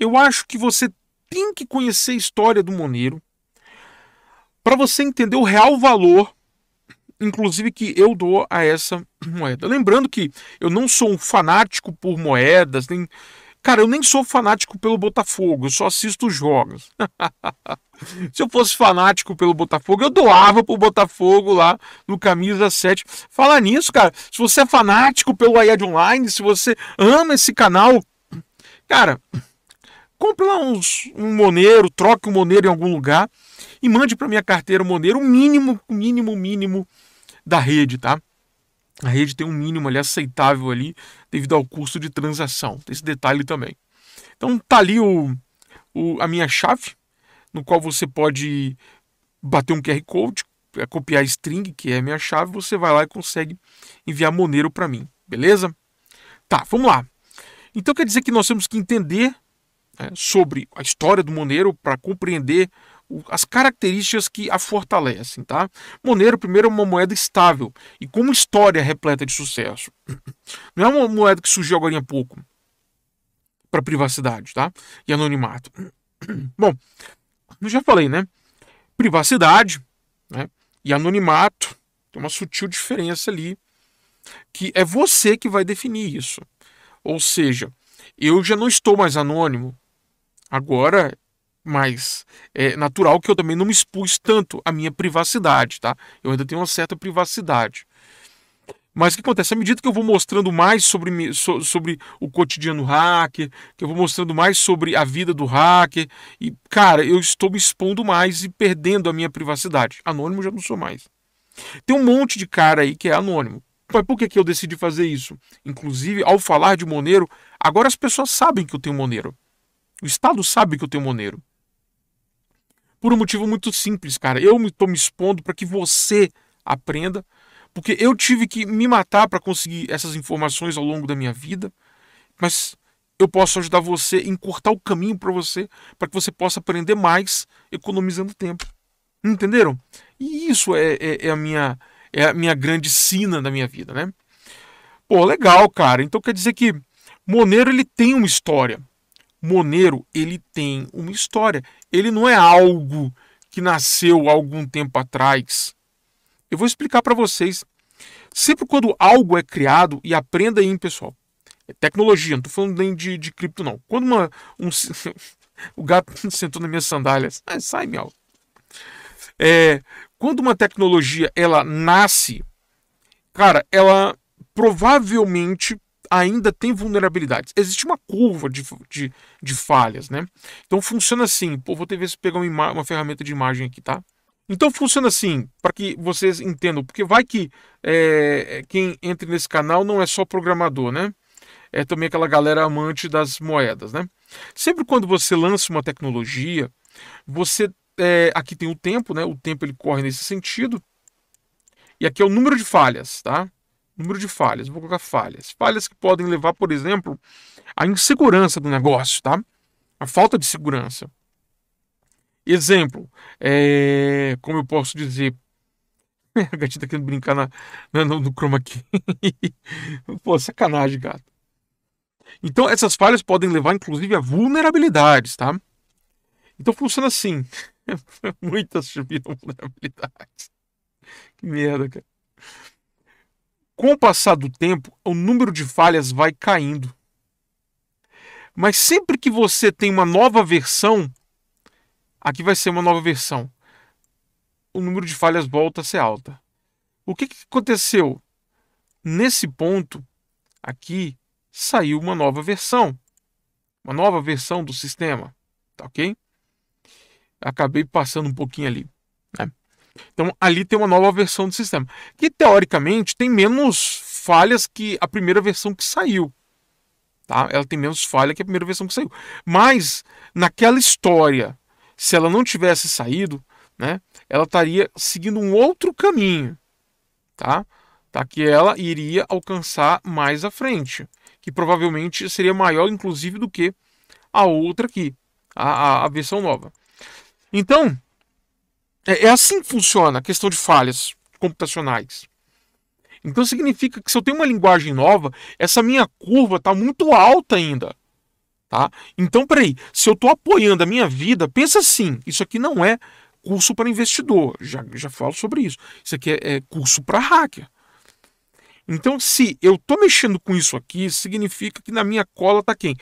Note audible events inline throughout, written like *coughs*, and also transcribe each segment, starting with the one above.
Eu acho que você tem que conhecer a história do Moneiro para você entender o real valor, inclusive que eu dou a essa *clears throat* moeda. Lembrando que eu não sou um fanático por moedas, nem Cara, eu nem sou fanático pelo Botafogo, eu só assisto os jogos. *laughs* Se eu fosse fanático pelo Botafogo, eu doava pro Botafogo lá no Camisa 7. Falar nisso, cara, se você é fanático pelo Ayad Online, se você ama esse canal, cara, compre lá uns, um Monero, troque um Monero em algum lugar e mande para minha carteira o Moneiro, o mínimo, o mínimo, mínimo da rede, tá? A rede tem um mínimo ali aceitável ali devido ao custo de transação. Tem esse detalhe também. Então tá ali o, o, a minha chave, no qual você pode bater um QR Code, é, copiar a string, que é a minha chave, você vai lá e consegue enviar Monero para mim, beleza? Tá, vamos lá. Então quer dizer que nós temos que entender é, sobre a história do Monero para compreender o, as características que a fortalecem. Tá? Monero, primeiro, é uma moeda estável e com uma história repleta de sucesso. *clears throat* Não é uma moeda que surgiu agora há pouco para privacidade tá? e anonimato. *clears throat* Bom, eu já falei, né? Privacidade né? e anonimato tem uma sutil diferença ali que é você que vai definir isso. Ou seja, eu já não estou mais anônimo, Agora, mas é natural que eu também não me expus tanto à minha privacidade, tá? Eu ainda tenho uma certa privacidade. Mas o que acontece? À medida que eu vou mostrando mais sobre, sobre o cotidiano hacker, que eu vou mostrando mais sobre a vida do hacker, e, cara, eu estou me expondo mais e perdendo a minha privacidade. Anônimo já não sou mais. Tem um monte de cara aí que é anônimo. Mas por que, que eu decidi fazer isso? Inclusive, ao falar de Monero, agora as pessoas sabem que eu tenho Monero. O Estado sabe que eu tenho Monero Por um motivo muito simples, cara. Eu estou me expondo para que você aprenda, porque eu tive que me matar para conseguir essas informações ao longo da minha vida, mas eu posso ajudar você em cortar o caminho para você, para que você possa aprender mais, economizando tempo. Entenderam? E isso é, é, é, a, minha, é a minha grande sina da minha vida, né? Pô, legal, cara. Então quer dizer que Monero ele tem uma história. Monero ele tem uma história. Ele não é algo que nasceu algum tempo atrás. Eu vou explicar para vocês. Sempre quando algo é criado, e aprenda aí, pessoal. É tecnologia, não estou falando nem de, de cripto, não. Quando uma, um, *laughs* o gato *laughs* sentou nas minhas sandálias, ah, sai, meu. É, quando uma tecnologia ela nasce, cara, ela provavelmente ainda tem vulnerabilidades. Existe uma curva de, de, de falhas, né? Então funciona assim. Pô, vou ter ver se pegar uma, uma ferramenta de imagem aqui, tá? Então funciona assim, para que vocês entendam, porque vai que é, é quem entra nesse canal não é só programador, né? É também aquela galera amante das moedas, né? Sempre quando você lança uma tecnologia, você é, aqui tem o tempo, né? O tempo ele corre nesse sentido. E aqui é o número de falhas, tá? número de falhas, vou colocar falhas. Falhas que podem levar, por exemplo, à insegurança do negócio, tá? A falta de segurança. Exemplo, é... como eu posso dizer, *laughs* a gatinha tá querendo brincar na, na, no, no chroma key. *laughs* Pô, sacanagem, gato. Então, essas falhas podem levar, inclusive, a vulnerabilidades, tá? Então, funciona assim. *laughs* Muitas subiram vulnerabilidades. Que merda, cara com o passar do tempo, o número de falhas vai caindo. Mas sempre que você tem uma nova versão, aqui vai ser uma nova versão, o número de falhas volta a ser alta. O que, que aconteceu? Nesse ponto, aqui, saiu uma nova versão. Uma nova versão do sistema, tá ok? Acabei passando um pouquinho ali. Então ali tem uma nova versão do sistema, que teoricamente tem menos falhas que a primeira versão que saiu. Tá? Ela tem menos falha que a primeira versão que saiu. Mas naquela história, se ela não tivesse saído, né, ela estaria seguindo um outro caminho, tá? tá? Que ela iria alcançar mais à frente, que provavelmente seria maior, inclusive, do que a outra aqui, a, a, a versão nova. Então, é, é assim que funciona a questão de falhas computacionais. Então significa que se eu tenho uma linguagem nova, essa minha curva está muito alta ainda. Tá? Então, peraí, se eu estou apoiando a minha vida, pensa assim: isso aqui não é curso para investidor, já, já falo sobre isso. Isso aqui é, é curso para hacker. Então, se eu estou mexendo com isso aqui, significa que na minha cola está quem?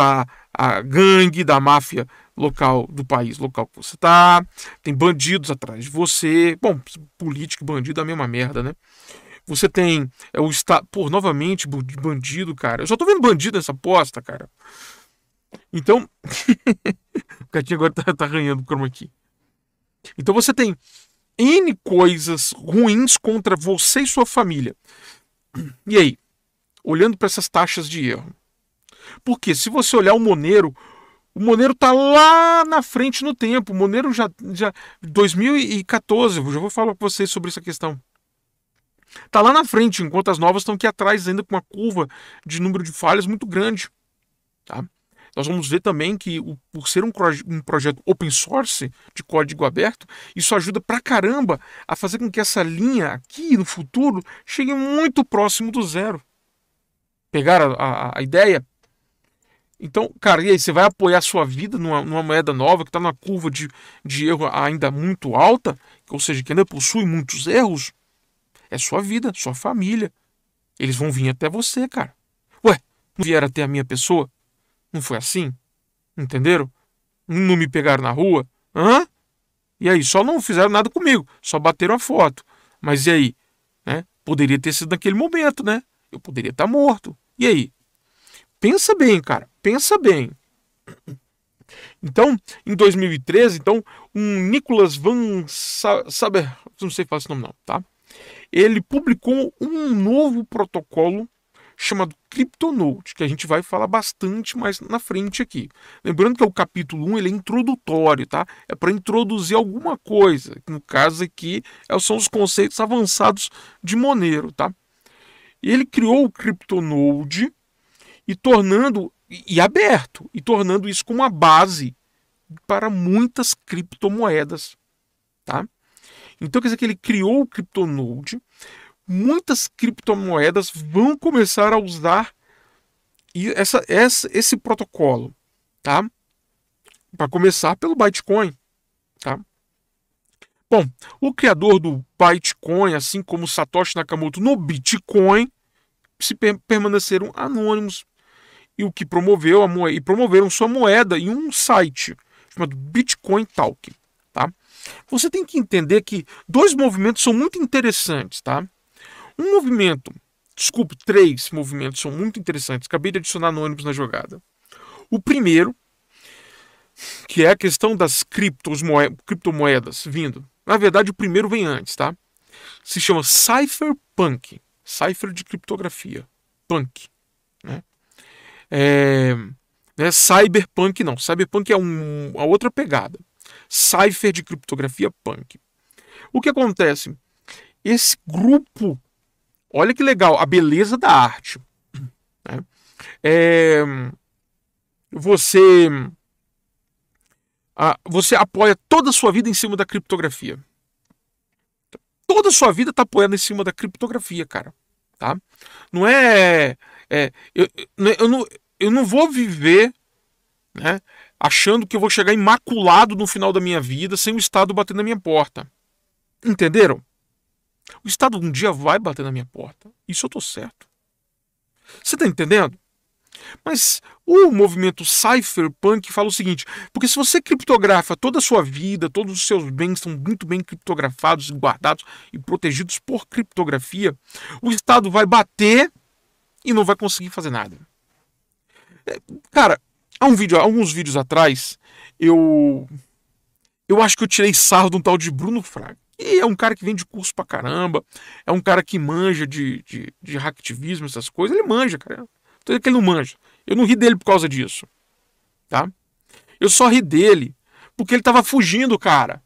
Tá a gangue da máfia local do país local que você está tem bandidos atrás de você. Bom, político e bandido é a mesma merda, né? Você tem é o estado, por novamente bandido, cara. Eu já tô vendo bandido nessa aposta, cara. Então, *laughs* o Catinho agora tá, tá arranhando o cromo aqui. Então você tem N coisas ruins contra você e sua família. E aí, olhando para essas taxas de erro, porque se você olhar o Monero, o Monero tá lá na frente no tempo. O Monero já. já 2014, eu já vou falar com vocês sobre essa questão. Tá lá na frente, enquanto as novas estão aqui atrás, ainda com uma curva de número de falhas muito grande. Tá? Nós vamos ver também que, o, por ser um, um projeto open source, de código aberto, isso ajuda pra caramba a fazer com que essa linha aqui no futuro chegue muito próximo do zero. Pegaram a, a, a ideia? Então, cara, e aí, você vai apoiar sua vida numa, numa moeda nova que está numa curva de, de erro ainda muito alta, ou seja, que ainda possui muitos erros? É sua vida, sua família. Eles vão vir até você, cara. Ué, não vieram até a minha pessoa? Não foi assim? Entenderam? Não me pegaram na rua? Hã? E aí, só não fizeram nada comigo, só bateram a foto. Mas e aí? Né? Poderia ter sido naquele momento, né? Eu poderia estar tá morto. E aí? Pensa bem, cara, pensa bem. Então, em 2013, então, um Nicolas Van Saber, não sei falar esse nome não, tá? Ele publicou um novo protocolo chamado CryptoNote, que a gente vai falar bastante mais na frente aqui. Lembrando que é o capítulo 1 ele é introdutório, tá? É para introduzir alguma coisa, no caso aqui é, são os conceitos avançados de Monero, tá? E ele criou o CryptoNode, e tornando e aberto e tornando isso como uma base para muitas criptomoedas, tá? Então quer dizer que ele criou o CryptoNode, muitas criptomoedas vão começar a usar essa, essa, esse protocolo, tá? Para começar pelo Bitcoin, tá? Bom, o criador do Bitcoin, assim como Satoshi Nakamoto no Bitcoin, se permaneceram anônimos e o que promoveu a moeda, e promoveram sua moeda em um site chamado Bitcoin Talk, tá? Você tem que entender que dois movimentos são muito interessantes, tá? Um movimento, desculpe, três movimentos são muito interessantes. Acabei de adicionar anônimos na jogada. O primeiro, que é a questão das criptomoedas vindo. Na verdade, o primeiro vem antes, tá? Se chama Cypherpunk, cipher de criptografia, punk, né? É, né, cyberpunk não. Cyberpunk é um, uma outra pegada. Cipher de criptografia punk. O que acontece? Esse grupo, olha que legal, a beleza da arte. Né? É, você, a, você apoia toda a sua vida em cima da criptografia. Toda a sua vida está apoiada em cima da criptografia, cara. Tá? Não é. é eu, eu, eu não, eu não vou viver né, achando que eu vou chegar imaculado no final da minha vida sem o Estado bater na minha porta. Entenderam? O Estado um dia vai bater na minha porta. Isso eu tô certo. Você tá entendendo? Mas o movimento cypherpunk fala o seguinte: porque se você criptografa toda a sua vida, todos os seus bens estão muito bem criptografados, guardados e protegidos por criptografia, o Estado vai bater e não vai conseguir fazer nada. Cara, há um vídeo, há alguns vídeos atrás, eu. Eu acho que eu tirei sarro de um tal de Bruno Fraga. E é um cara que vende curso pra caramba, é um cara que manja de, de, de hacktivismo, essas coisas. Ele manja, cara. Tô dizendo que ele não manja. Eu não ri dele por causa disso. Tá? Eu só ri dele porque ele tava fugindo, cara.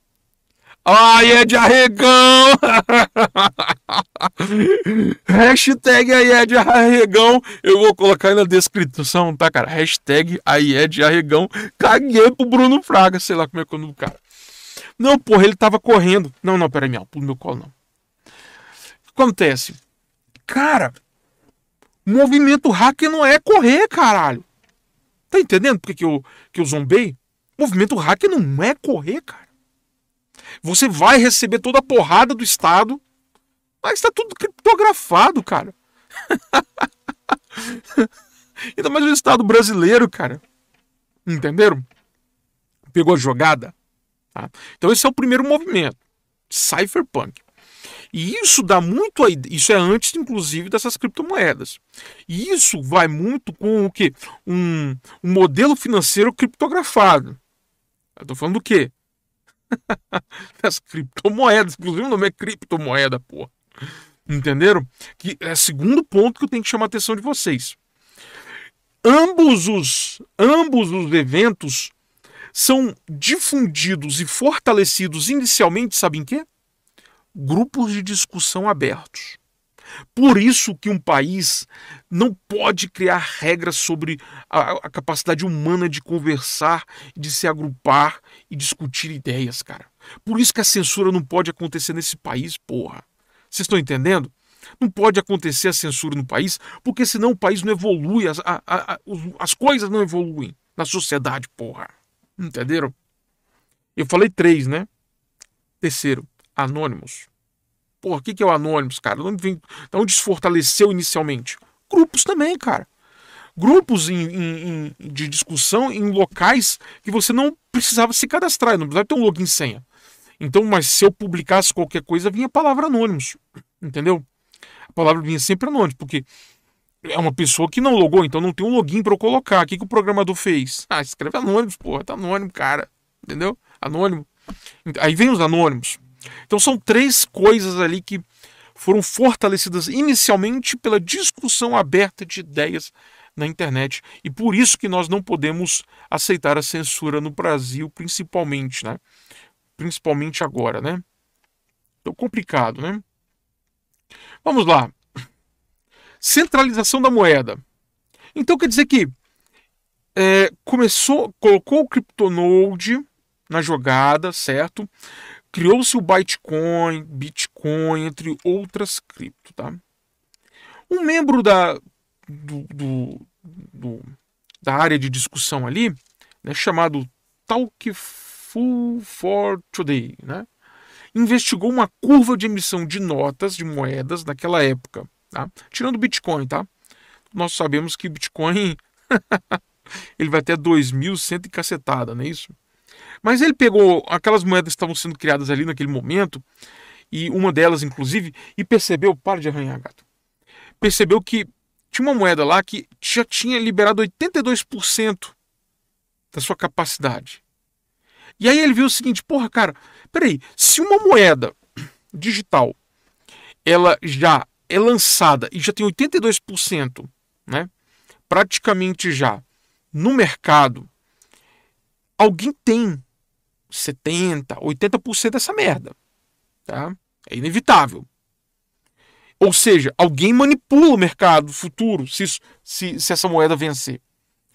Ai, é de arregão! *laughs* Hashtag aí é de arregão. Eu vou colocar aí na descrição, tá, cara? Hashtag aí é de arregão. Caguei pro Bruno Fraga, sei lá como é que é o nome do cara. Não, porra, ele tava correndo. Não, não, peraí, meu, pulo meu colo, não. Acontece. Cara, movimento hacker não é correr, caralho. Tá entendendo porque que eu, que eu zombei? Movimento hacker não é correr, cara. Você vai receber toda a porrada do Estado, mas está tudo criptografado, cara. *laughs* Ainda mais o Estado brasileiro, cara. Entenderam? Pegou a jogada? Tá? Então esse é o primeiro movimento. Cypherpunk. E isso dá muito a isso é antes inclusive dessas criptomoedas. E isso vai muito com o que um, um modelo financeiro criptografado. Eu falando do quê? das *laughs* criptomoedas. Inclusive o nome é criptomoeda, porra. Entenderam? Que é segundo ponto que eu tenho que chamar a atenção de vocês. Ambos os, ambos os eventos são difundidos e fortalecidos inicialmente, sabem em quê? Grupos de discussão abertos. Por isso que um país não pode criar regras sobre a, a, capacidade humana de conversar, de se agrupar e discutir ideias, cara. Por isso que a censura não pode acontecer nesse país, porra. Vocês estão entendendo? Não pode acontecer a censura no país, porque senão o país não evolui, as, a, a, as coisas não evoluem na sociedade, porra. Entenderam? Eu falei três, né? Terceiro, anônimos. Porra, o que, que é o Anônimos, cara? não desfortaleceu inicialmente? Grupos também, cara. Grupos em, em, em, de discussão em locais que você não precisava se cadastrar, não precisava ter um login senha. Então, mas se eu publicasse qualquer coisa, vinha a palavra anônimos, entendeu? A palavra vinha sempre anônimos, porque é uma pessoa que não logou, então não tem um login para eu colocar. O que, que o programador fez? Ah, escreve anônimos, porra, tá anônimo, cara, entendeu? Anônimo. Aí vem os anônimos. Então são três coisas ali que foram fortalecidas inicialmente pela discussão aberta de ideias na internet. E por isso que nós não podemos aceitar a censura no Brasil, principalmente, né? Principalmente agora, né? Então complicado, né? Vamos lá. Centralização da moeda. Então quer dizer que é, começou, colocou o criptonode na jogada, certo? criou-se o Bitcoin, Bitcoin, entre outras cripto, tá? Um membro da, do, do, do, da área de discussão ali, né, chamado Talkful for Today, né, investigou uma curva de emissão de notas de moedas naquela época, tá? tirando o Bitcoin, tá? Nós sabemos que Bitcoin *laughs* ele vai até 2.100 e cacetada, não é isso? Mas ele pegou aquelas moedas que estavam sendo criadas ali naquele momento, e uma delas inclusive, e percebeu, para de arranhar, gato. Percebeu que tinha uma moeda lá que já tinha liberado 82% da sua capacidade. E aí ele viu o seguinte, porra, cara, peraí, se uma moeda *coughs* digital ela já é lançada e já tem 82%, né? Praticamente já no mercado, alguém tem 70%, 80% dessa merda. Tá? É inevitável. Ou seja, alguém manipula o mercado futuro se, isso, se, se essa moeda vencer.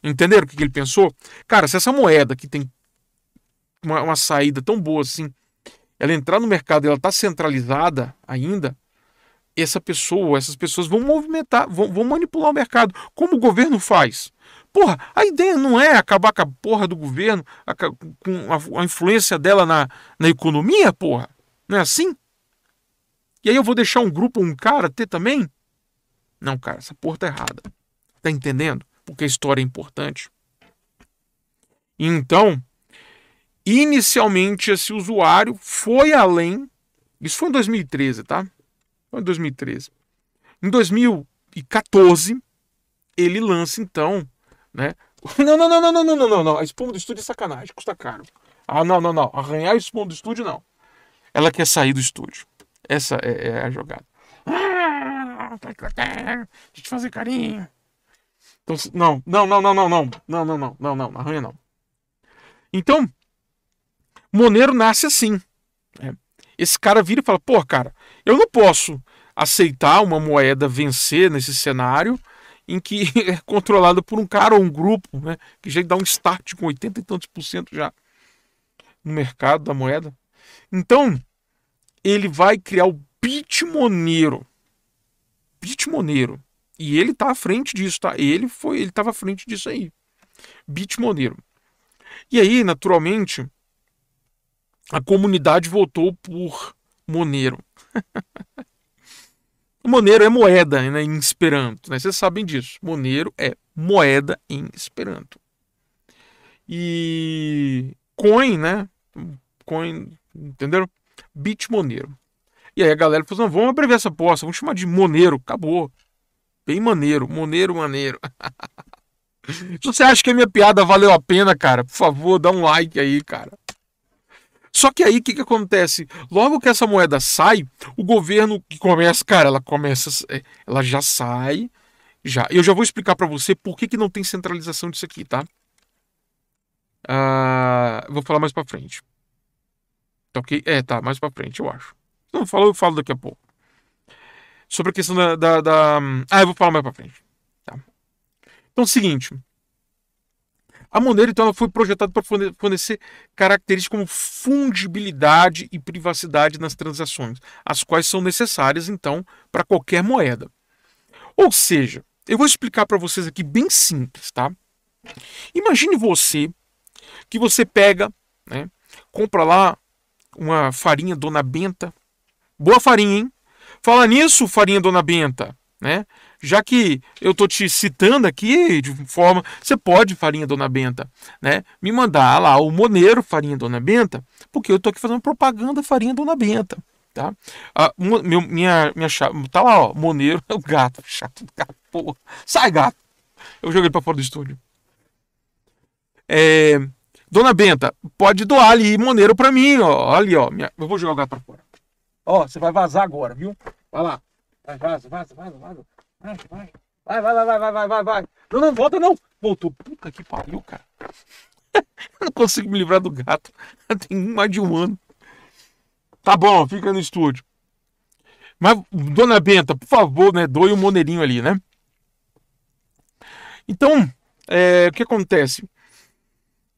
Entenderam o que, ele pensou? Cara, se essa moeda que tem uma, uma saída tão boa assim, ela entrar no mercado e ela está centralizada ainda, essa pessoa, essas pessoas vão movimentar, vão, vão manipular o mercado, como o governo faz. Porra, a ideia não é acabar com a porra do governo, a, com a, a, influência dela na, na economia, porra? Não é assim? E aí eu vou deixar um grupo, um cara ter também? Não, cara, essa porra tá errada. Tá entendendo? Porque a história é importante. Então, inicialmente esse usuário foi além. Isso foi em 2013, tá? Foi em 2013. Em 2014, ele lança então né? Não, não, não, não, não, não, não, não, A espuma do estúdio é sacanagem, custa caro. Ah, não, não, não. Arranhar a espuma do estúdio, não. Ela quer sair do estúdio. Essa é, é a jogada. Ah, deixa eu te fazer carinho. Então, não, não, não, não, não, não, não, não, não, não, não, arranha não. Então, Monero nasce assim. Né? Esse cara vira e fala: pô, cara, eu não posso aceitar uma moeda vencer nesse cenário em que *laughs* é controlada por um cara ou um grupo, né, que já dá um start com 80 e tantos por cento já no mercado da moeda. Então, ele vai criar o bitmoneiro. Bitmoneiro. E ele tá à frente disso, tá? Ele foi, ele tava à frente disso aí. Bitmoneiro. E aí, naturalmente, a comunidade votou por Moneiro. *laughs* Monero é moeda né, em Esperanto, né? vocês sabem disso. Monero é moeda em Esperanto. E coin, né? Coin, entenderam? Bit Monero. E aí a galera falou: assim, não, vamos abreviar essa aposta, vamos chamar de Monero, acabou. Bem maneiro, Monero, maneiro. Se *laughs* você acha que a minha piada valeu a pena, cara, por favor, dá um like aí, cara. Só que aí o que, que acontece? Logo que essa moeda sai, o governo que começa, cara, ela começa, é, ela já sai, já. Eu já vou explicar para você por que, que não tem centralização disso aqui, tá? Ah, vou falar mais para frente. Tá ok? É, tá, mais para frente, eu acho. Não falo, eu falo daqui a pouco. Sobre a questão da, da, da... Ah, eu vou falar mais para frente. Tá. Então, é o seguinte. A Monero, então, ela foi projetada para fornecer características como fungibilidade e privacidade nas transações, as quais são necessárias, então, para qualquer moeda. Ou seja, eu vou explicar para vocês aqui bem simples, tá? Imagine você que você pega, né, compra lá uma farinha Dona Benta. Boa farinha, hein? Fala nisso, farinha Dona Benta, né? já que eu tô te citando aqui de forma, você pode, Farinha Dona Benta, né, me mandar lá o Moneiro Farinha Dona Benta, porque eu tô aqui fazendo propaganda Farinha Dona Benta. Tá? Ah, meu, minha, minha chave, tá lá, ó, Moneiro, *laughs* o gato, chato do gato, porra. Sai, gato! Eu joguei para fora do estúdio. É, Dona Benta, pode doar ali Moneiro para mim, ó. Ali, ó. Minha... Eu vou jogar o gato pra fora. Ó, você vai vazar agora, viu? Vai lá. Vai, vaza, vaza, vaza, vaza. Vai, vai. Vai, vai, vai, vai, vai, vai, Não, não, volta não. Voltou. Puta que pariu, cara. *laughs* Eu não consigo me livrar do gato. *laughs* Tem mais de um ano. Tá bom, fica no estúdio. Mas, dona Benta, por favor, né? Doe o um moneirinho ali, né? Então, é, o que acontece?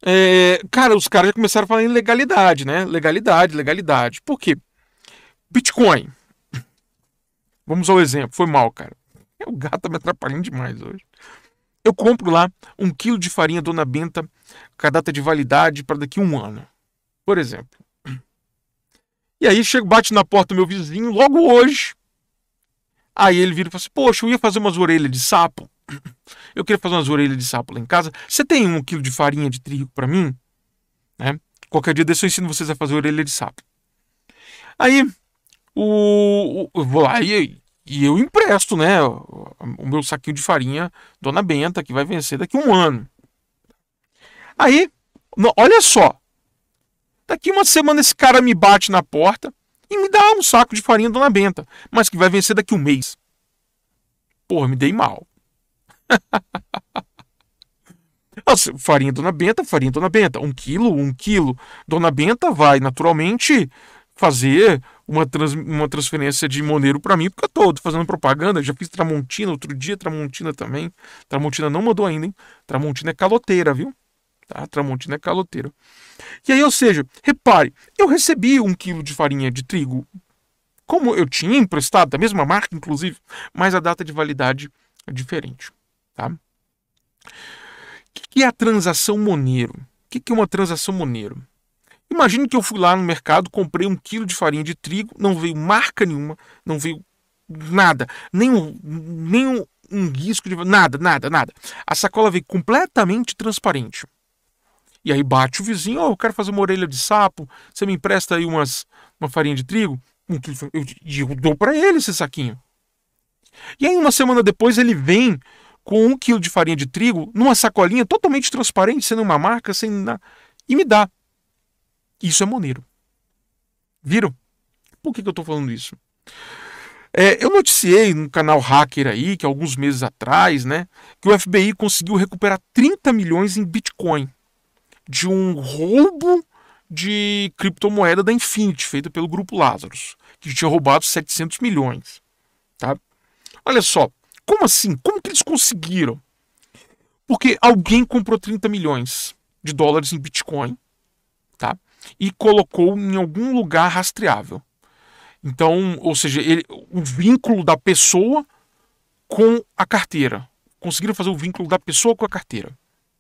É, cara, os caras já começaram a falar em legalidade, né? Legalidade, legalidade. Por quê? Bitcoin. Vamos ao exemplo. Foi mal, cara. *laughs* o gato tá me atrapalhando demais hoje. Eu compro lá um quilo de farinha Dona Benta com a data de validade para daqui a um ano, por exemplo. E aí chego, bate na porta do meu vizinho logo hoje. Aí ele vira e fala assim: Poxa, eu ia fazer umas orelhas de sapo. *clears throat* Eu queria fazer umas orelhas de sapo lá em casa. Você tem um quilo de farinha de trigo para mim? Né? Qualquer dia desse eu ensino vocês a fazer orelha de sapo. Aí o, o, eu vou lá e e eu empresto, né? O meu saquinho de farinha, Dona Benta, que vai vencer daqui um ano. Aí, olha só. Daqui uma semana esse cara me bate na porta e me dá um saco de farinha Dona Benta, mas que vai vencer daqui um mês. Porra, me dei mal. *laughs* Nossa, farinha Dona Benta, farinha Dona Benta. Um quilo, um quilo. Dona Benta vai naturalmente fazer uma, trans, uma transferência de Monero para mim, porque eu tô, tô fazendo propaganda, já fiz Tramontina outro dia, Tramontina também. Tramontina não mandou ainda, hein? Tramontina é caloteira, viu? Tá? Tramontina é caloteira. E aí, ou seja, repare, eu recebi um quilo de farinha de trigo, como eu tinha emprestado, da mesma marca, inclusive, mas a data de validade é diferente, tá? O que é a transação Monero? O que é uma transação Monero? Imagine que eu fui lá no mercado, comprei um quilo de farinha de trigo, não veio marca nenhuma, não veio nada, nem um, nem um, um risco de. Nada, nada, nada. A sacola veio completamente transparente. E aí bate o vizinho, ó, oh, eu quero fazer uma orelha de sapo, você me empresta aí umas, uma farinha de trigo? Eu, eu dou para ele esse saquinho. E aí uma semana depois ele vem com um quilo de farinha de trigo numa sacolinha totalmente transparente, sem nenhuma marca, sem nada, e me dá. Isso é monero, Viram? Por que, que eu estou falando isso? É, eu noticiei no canal Hacker aí, que alguns meses atrás, né, que o FBI conseguiu recuperar 30 milhões em Bitcoin de um roubo de criptomoeda da Infinity, feito pelo grupo Lazarus, que tinha roubado 700 milhões. Tá? Olha só, como assim? Como que eles conseguiram? Porque alguém comprou 30 milhões de dólares em Bitcoin, tá? e colocou em algum lugar rastreável. Então, ou seja, ele, o vínculo da pessoa com a carteira. Conseguiram fazer o vínculo da pessoa com a carteira.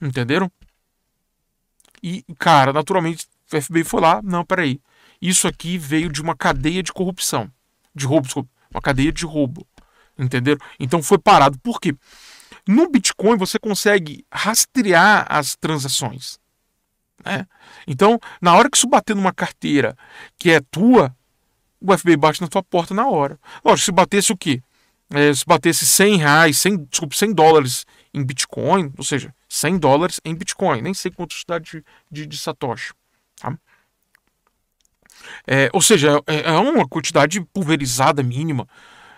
Entenderam? E, cara, naturalmente, o FBI foi lá, não, peraí. Isso aqui veio de uma cadeia de corrupção. De roubo, desculpa. Uma cadeia de roubo. Entenderam? Então foi parado. Por quê? No Bitcoin você consegue rastrear as transações. É. Então, na hora que isso bater numa carteira que é tua, o FBI bate na tua porta na hora. Lógico, se batesse o quê? É, se batesse 100 reais, 100, desculpa, 100 dólares em Bitcoin, ou seja, 100 dólares em Bitcoin, nem sei quanto está de, de, de, Satoshi. Tá? É, ou seja, é, é uma quantidade pulverizada mínima.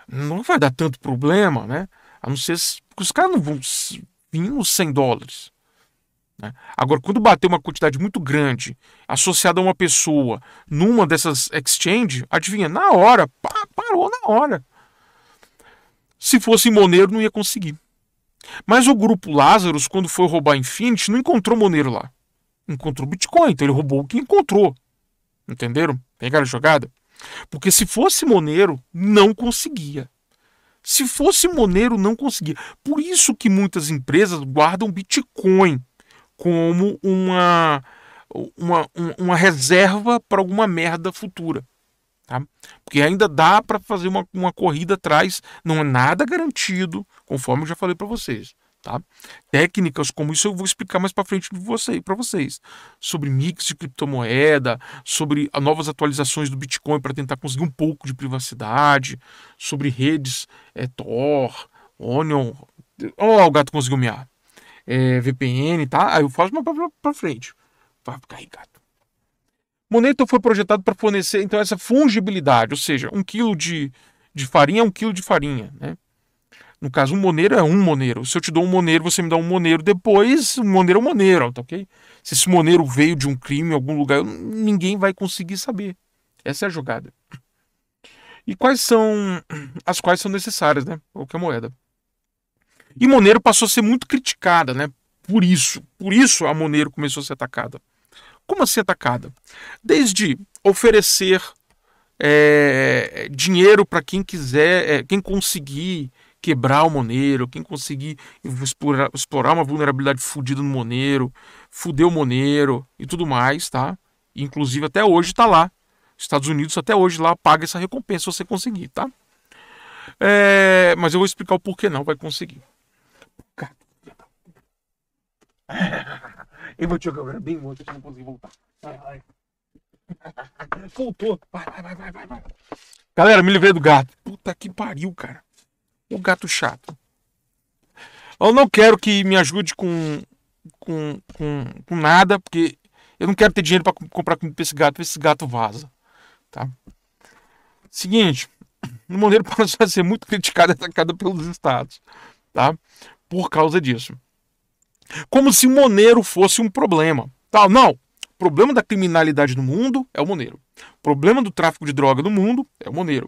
Não vai dar tanto problema, né? A não ser que os caras não vão vir nos 100 dólares. Né? Agora, quando bater uma quantidade muito grande associada a uma pessoa numa dessas exchange, adivinha, na hora, pá, parou na hora. Se fosse Monero, não ia conseguir. Mas o grupo Lazarus, quando foi roubar Infinity, não encontrou Monero lá. Encontrou Bitcoin, então ele roubou o que encontrou. Entenderam? Pegaram a jogada? Porque se fosse Monero, não conseguia. Se fosse Monero, não conseguia. Por isso que muitas empresas guardam Bitcoin como uma, uma, uma reserva para alguma merda futura. Tá? Porque ainda dá para fazer uma, uma corrida atrás, não é nada garantido, conforme eu já falei para vocês. Tá? Técnicas como isso eu vou explicar mais para frente você, para vocês. Sobre mix de criptomoeda, sobre novas atualizações do Bitcoin para tentar conseguir um pouco de privacidade, sobre redes é, Tor, Onion. Oh, o gato conseguiu mear é, VPN, tá? Aí eu faço uma para frente. Vai carregado. Moneto foi projetado para fornecer, então, essa fungibilidade, ou seja, um quilo de, de farinha é um quilo de farinha, né? No caso, um moneiro é um moneiro. Se eu te dou um moneiro, você me dá um moneiro depois, um moneiro é um moneiro, tá ok? Se esse moneiro veio de um crime em algum lugar, ninguém vai conseguir saber. Essa é a jogada. E quais são as quais são necessárias, né? Qualquer moeda. E Monero passou a ser muito criticada, né? Por isso, por isso a Monero começou a ser atacada. Como assim atacada? Desde oferecer é, dinheiro para quem quiser, é, quem conseguir quebrar o Monero, quem conseguir explorar, explorar uma vulnerabilidade fodida no Monero, fuder o Monero e tudo mais, tá? Inclusive até hoje está lá. Estados Unidos até hoje lá paga essa recompensa se você conseguir, tá? É, mas eu vou explicar o porquê não vai conseguir. Eu vou te jogar bem longe, eu não consegui voltar. Vai, vai. Voltou. Vai, vai, vai, vai, vai. Galera, me livrei do gato. Puta que pariu, cara. O gato chato. Eu não quero que me ajude com, com, com, com nada, porque eu não quero ter dinheiro para comprar comida pra esse gato, esse gato vaza. Tá? Seguinte, *clears throat* o Monteiro passou *laughs* a ser muito criticado e atacado pelos estados. Tá? por causa disso. Como se o fosse um problema. Tal, tá, não. O problema da criminalidade no mundo é o monero. O problema do tráfico de droga no mundo é o monero.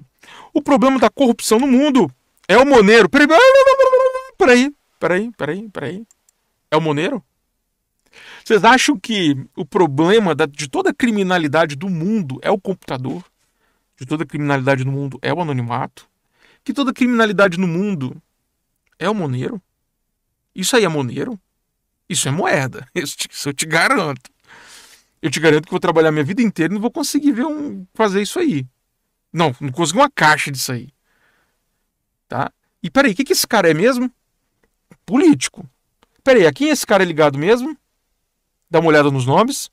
O problema da corrupção no mundo é o monero. Peraí, peraí, peraí, peraí. peraí. É o monero? Vocês acham que o problema da, de toda a criminalidade do mundo é o computador? De toda a criminalidade no mundo é o anonimato? Que toda a criminalidade no mundo é o monero? Isso aí é Monero? Isso é moeda. *laughs* Isso, isso eu te garanto. Eu te garanto que vou trabalhar minha vida inteira e não vou conseguir ver um, fazer isso aí. Não, não consigo uma caixa disso aí. Tá? E peraí, o que, que esse cara é mesmo? Político. Peraí, a quem esse cara é ligado mesmo? Dá uma olhada nos nomes.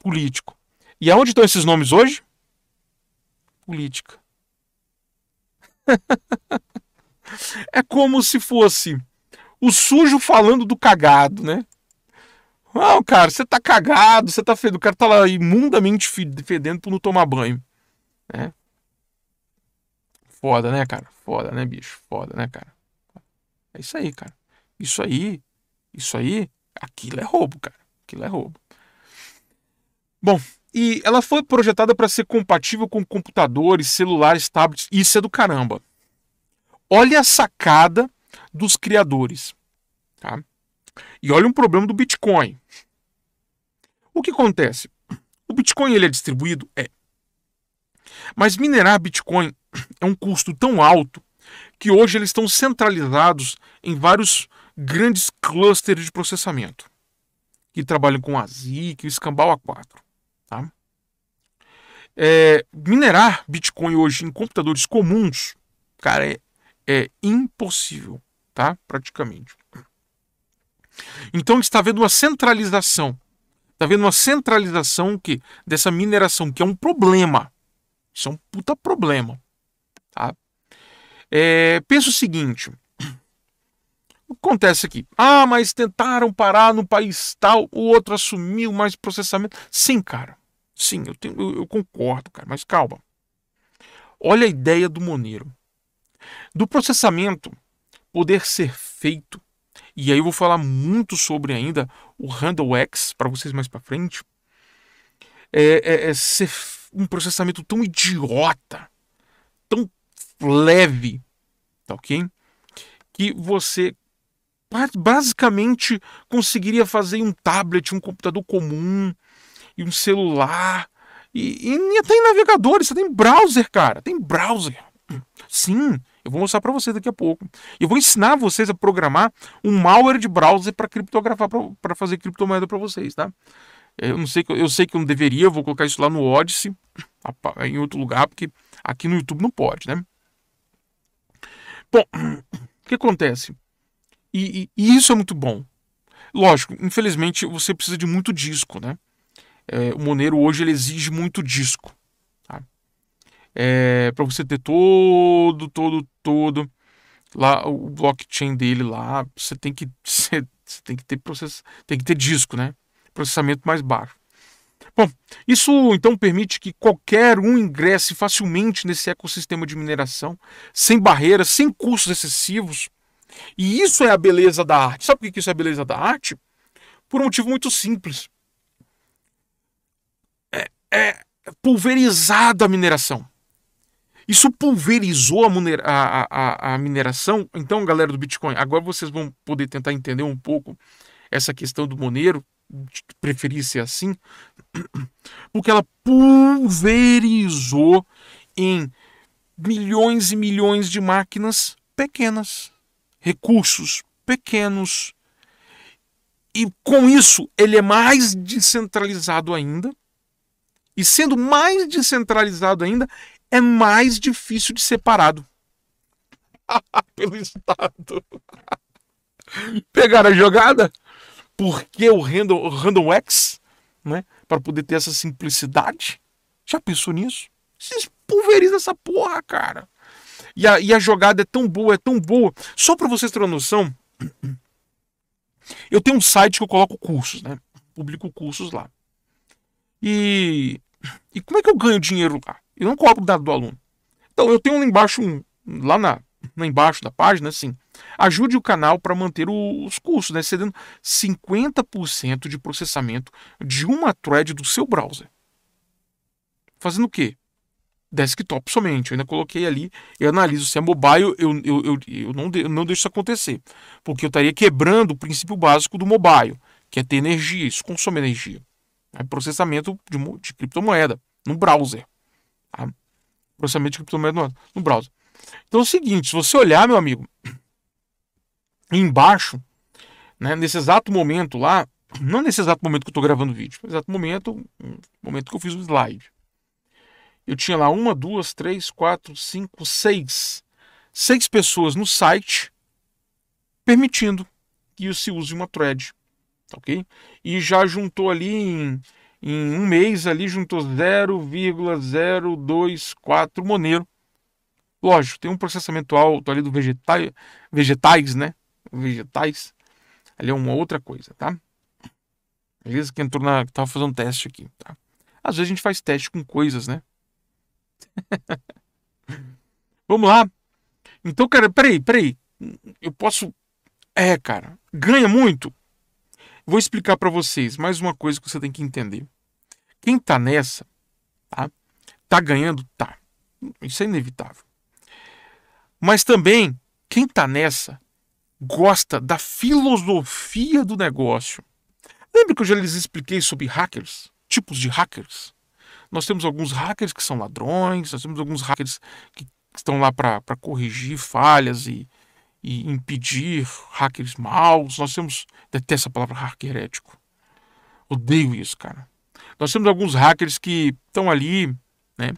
Político. E aonde estão esses nomes hoje? Política. *laughs* é como se fosse o sujo falando do cagado, né? Não, cara, você tá cagado, você tá fedendo. O cara tá lá imundamente fedendo por não tomar banho. Né? Foda, né, cara? Foda, né, bicho? Foda, né, cara? É isso aí, cara. Isso aí, isso aí, aquilo é roubo, cara. Aquilo é roubo. Bom, e ela foi projetada para ser compatível com computadores, celulares, tablets. Isso é do caramba. Olha a sacada dos criadores. Tá? E olha um problema do Bitcoin. O que acontece? O Bitcoin ele é distribuído? É. Mas minerar Bitcoin é um custo tão alto que hoje eles estão centralizados em vários grandes clusters de processamento que trabalham com a ZIC, o escambau A4. Tá? É, minerar Bitcoin hoje em computadores comuns, cara, é é impossível, tá? Praticamente. Então está havendo uma centralização. Está havendo uma centralização que, dessa mineração, que é um problema. Isso é um puta problema. Tá? É, pensa o seguinte. O que acontece aqui? Ah, mas tentaram parar no país tal, o outro assumiu mais processamento. Sim, cara. Sim, eu, tenho, eu, eu concordo, cara, mas calma. Olha a ideia do Moneiro do processamento poder ser feito. E aí eu vou falar muito sobre ainda o Handle X para vocês mais para frente. É, é, é ser um processamento tão idiota, tão leve, tá ok? Que você basicamente conseguiria fazer um tablet, um computador comum e um celular e, e até em navegadores, você tem browser, cara, tem browser. Sim, eu vou mostrar para vocês daqui a pouco. Eu vou ensinar vocês a programar um malware de browser para criptografar, para fazer criptomoeda para vocês, tá? Eu não sei, eu sei que eu não deveria, vou colocar isso lá no Odyssey, em outro lugar, porque aqui no YouTube não pode, né? Bom, *clears throat* o que acontece? E, e, e isso é muito bom. Lógico, infelizmente você precisa de muito disco, né? É, o Monero hoje ele exige muito disco é, para você ter todo, todo, todo lá o blockchain dele lá, você tem que *laughs* você, você tem que ter processo, tem que ter disco, né? Processamento mais baixo. Bom, isso então permite que qualquer um ingresse facilmente nesse ecossistema de mineração, sem barreiras, sem custos excessivos. E isso é a beleza da arte. Sabe por que isso é a beleza da arte? Por um motivo muito simples. É, é pulverizada a mineração. Isso pulverizou a, a, a, mineração. Então, galera do Bitcoin, agora vocês vão poder tentar entender um pouco essa questão do Monero, preferir ser assim, *clears throat* porque ela pulverizou em milhões e milhões de máquinas pequenas, recursos pequenos. E com isso, ele é mais descentralizado ainda. E sendo mais descentralizado ainda, é mais difícil de separado. *laughs* Pelo Estado. Pegaram a jogada? Porque o Random, o random X, né? Para poder ter essa simplicidade. Já pensou nisso? Vocês pulverizam essa porra, cara. E a, e a jogada é tão boa, é tão boa. Só para vocês terem uma noção, eu tenho um site que eu coloco cursos, né? Publico cursos lá. E, e como é que eu ganho dinheiro lá? e não cobro o dado do aluno. Então, eu tenho lá embaixo, um, lá, na, lá embaixo da página, assim, ajude o canal para manter o, os cursos, né? cedendo 50% de processamento de uma thread do seu browser. Fazendo o quê? desktop somente. Eu ainda coloquei ali, eu analiso se é mobile, eu, eu, eu, eu não, de, eu não deixo isso acontecer, porque eu estaria quebrando o princípio básico do mobile, que é ter energia, isso consome energia. É processamento de, de criptomoeda no browser. Tá? Processamento de criptomoeda no, no browser. Então é o seguinte, se você olhar, meu amigo, *clears throat* embaixo, né, nesse exato momento lá, *clears throat* não nesse exato momento que eu estou gravando o vídeo, exato momento, momento que eu fiz o slide. Eu tinha lá uma, duas, três, quatro, cinco, seis, seis pessoas no site permitindo que se use uma thread, tá ok? E já juntou ali em em um mês ali juntou 0,024 Monero. Lógico, tem um processamento alto ali do vegetais, vegetais, né? Vegetais. Ali é uma outra coisa, tá? Beleza? Que entrou na. que Tava fazendo teste aqui, tá? Às vezes a gente faz teste com coisas, né? *laughs* Vamos lá. Então, cara, peraí, peraí. Eu posso. É, cara. Ganha muito? Vou explicar para vocês mais uma coisa que você tem que entender. Quem tá nessa, tá? Tá ganhando? Tá. Isso é inevitável. Mas também, quem tá nessa gosta da filosofia do negócio. Lembra que eu já lhes expliquei sobre hackers? Tipos de hackers? Nós temos alguns hackers que são ladrões, nós temos alguns hackers que estão lá para corrigir falhas e, e impedir hackers maus. Nós temos. Detesto a palavra hacker ético. Odeio isso, cara. Nós temos alguns hackers que estão ali, né?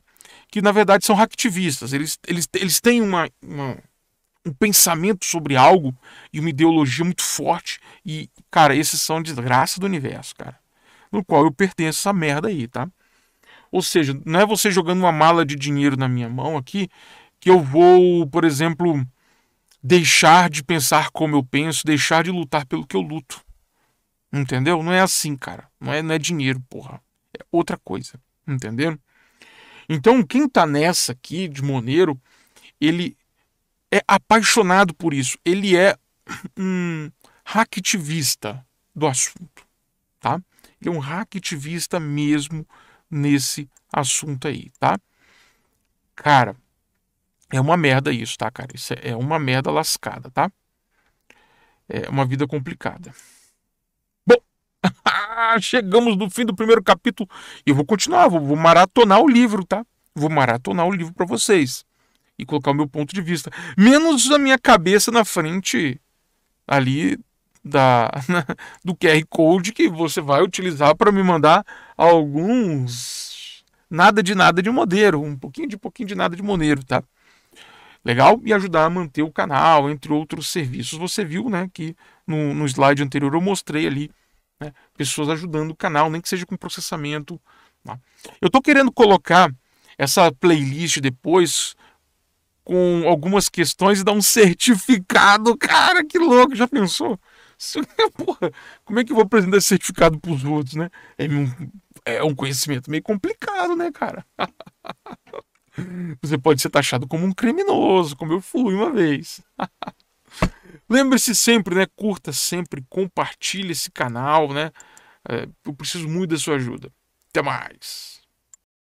Que na verdade são hacktivistas. Eles, eles, eles têm uma, uma, um pensamento sobre algo e uma ideologia muito forte. E, cara, esses são desgraça do universo, cara. No qual eu pertenço a essa merda aí, tá? Ou seja, não é você jogando uma mala de dinheiro na minha mão aqui que eu vou, por exemplo, deixar de pensar como eu penso, deixar de lutar pelo que eu luto. Entendeu? Não é assim, cara. Não é, não é dinheiro, porra. É outra coisa. Entendeu? Então, quem tá nessa aqui de Moneiro, ele é apaixonado por isso. Ele é um hacktivista do assunto, tá? Ele é um hacktivista mesmo nesse assunto aí, tá? Cara, é uma merda isso, tá, cara? Isso é, é uma merda lascada, tá? É uma vida complicada. Bom, *laughs* chegamos no fim do primeiro capítulo e eu vou continuar, vou, vou maratonar o livro, tá? Vou maratonar o livro para vocês e colocar o meu ponto de vista, menos a minha cabeça na frente ali da *laughs* do QR Code que você vai utilizar para me mandar alguns nada de nada de modelo, um pouquinho de pouquinho de nada de modelo, tá? legal e ajudar a manter o canal, entre outros serviços. Você viu né, que no, no slide anterior eu mostrei ali né, pessoas ajudando o canal, nem que seja com processamento. Tá? Eu estou querendo colocar essa playlist depois com algumas questões e dar um *laughs* certificado. Cara, que louco, já pensou? *laughs* É, porra, como é que eu vou apresentar esse certificado para os outros, né? É um, é um conhecimento meio complicado, né, cara? *laughs* Você pode ser taxado como um criminoso, como eu fui uma vez. *laughs* Lembre-se sempre, né? Curta sempre, compartilhe esse canal, né? É, eu preciso muito da sua ajuda. Até mais.